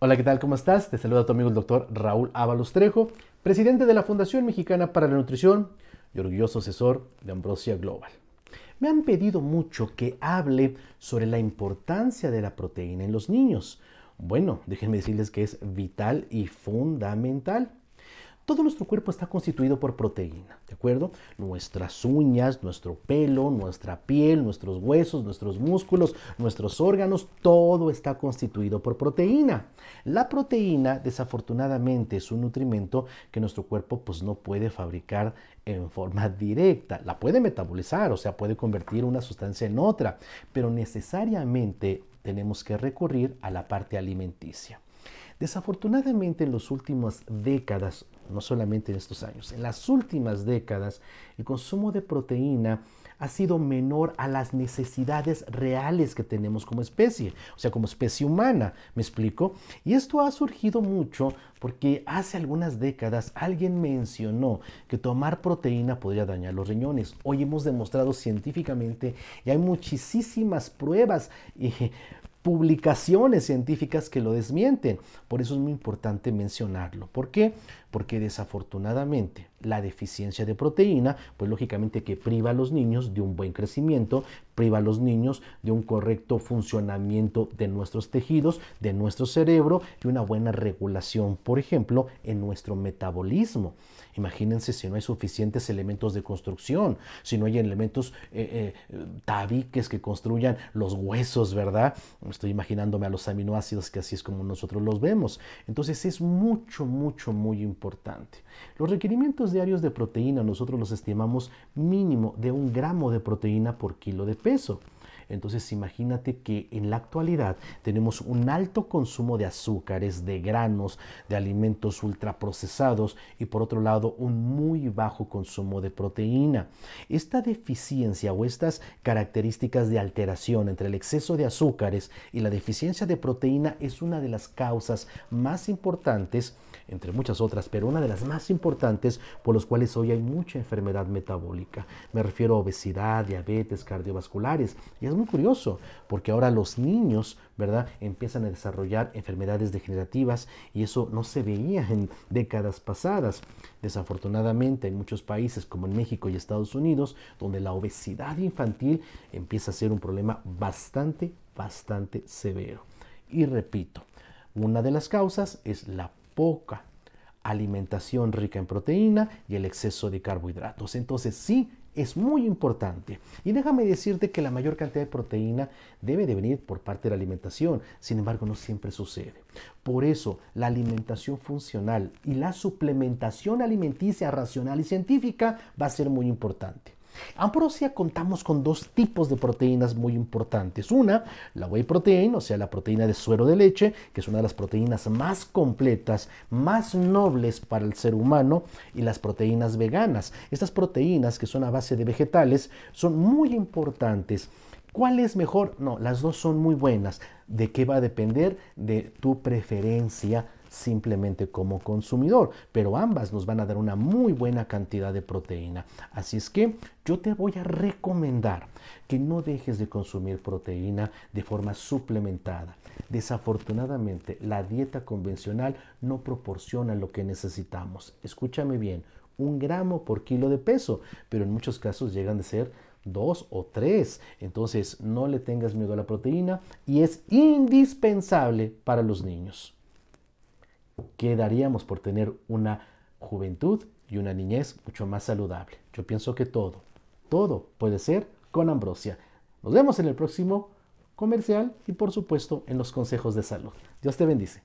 Hola, ¿qué tal? ¿Cómo estás? Te saluda tu amigo el doctor Raúl Ábalos Trejo, presidente de la Fundación Mexicana para la Nutrición y orgulloso asesor de Ambrosia Global. Me han pedido mucho que hable sobre la importancia de la proteína en los niños. Bueno, déjenme decirles que es vital y fundamental. Todo nuestro cuerpo está constituido por proteína, ¿de acuerdo? Nuestras uñas, nuestro pelo, nuestra piel, nuestros huesos, nuestros músculos, nuestros órganos, todo está constituido por proteína. La proteína, desafortunadamente, es un nutrimento que nuestro cuerpo pues, no puede fabricar en forma directa. La puede metabolizar, o sea, puede convertir una sustancia en otra, pero necesariamente tenemos que recurrir a la parte alimenticia. Desafortunadamente en las últimas décadas, no solamente en estos años, en las últimas décadas el consumo de proteína ha sido menor a las necesidades reales que tenemos como especie, o sea, como especie humana, ¿me explico? Y esto ha surgido mucho porque hace algunas décadas alguien mencionó que tomar proteína podría dañar los riñones. Hoy hemos demostrado científicamente y hay muchísimas pruebas eh, publicaciones científicas que lo desmienten. Por eso es muy importante mencionarlo. ¿Por qué? Porque desafortunadamente la deficiencia de proteína, pues lógicamente que priva a los niños de un buen crecimiento, priva a los niños de un correcto funcionamiento de nuestros tejidos, de nuestro cerebro y una buena regulación, por ejemplo, en nuestro metabolismo. Imagínense si no hay suficientes elementos de construcción, si no hay elementos eh, eh, tabiques que construyan los huesos, ¿verdad? Estoy imaginándome a los aminoácidos que así es como nosotros los vemos. Entonces es mucho, mucho, muy importante. Los requerimientos diarios de proteína nosotros los estimamos mínimo de un gramo de proteína por kilo de peso. Entonces imagínate que en la actualidad tenemos un alto consumo de azúcares, de granos, de alimentos ultraprocesados y por otro lado un muy bajo consumo de proteína. Esta deficiencia o estas características de alteración entre el exceso de azúcares y la deficiencia de proteína es una de las causas más importantes, entre muchas otras, pero una de las más importantes por los cuales hoy hay mucha enfermedad metabólica. Me refiero a obesidad, diabetes, cardiovasculares y muy curioso, porque ahora los niños, ¿verdad?, empiezan a desarrollar enfermedades degenerativas y eso no se veía en décadas pasadas. Desafortunadamente, en muchos países como en México y Estados Unidos, donde la obesidad infantil empieza a ser un problema bastante, bastante severo. Y repito, una de las causas es la poca alimentación rica en proteína y el exceso de carbohidratos. Entonces sí, es muy importante. Y déjame decirte que la mayor cantidad de proteína debe de venir por parte de la alimentación. Sin embargo, no siempre sucede. Por eso, la alimentación funcional y la suplementación alimenticia racional y científica va a ser muy importante. Ambrosia contamos con dos tipos de proteínas muy importantes. Una, la whey protein, o sea, la proteína de suero de leche, que es una de las proteínas más completas, más nobles para el ser humano, y las proteínas veganas. Estas proteínas que son a base de vegetales son muy importantes. ¿Cuál es mejor? No, las dos son muy buenas. ¿De qué va a depender? De tu preferencia simplemente como consumidor, pero ambas nos van a dar una muy buena cantidad de proteína. Así es que yo te voy a recomendar que no dejes de consumir proteína de forma suplementada. Desafortunadamente, la dieta convencional no proporciona lo que necesitamos. Escúchame bien, un gramo por kilo de peso, pero en muchos casos llegan a ser dos o tres. Entonces, no le tengas miedo a la proteína y es indispensable para los niños. Quedaríamos daríamos por tener una juventud y una niñez mucho más saludable? Yo pienso que todo, todo puede ser con Ambrosia. Nos vemos en el próximo comercial y por supuesto en los consejos de salud. Dios te bendice.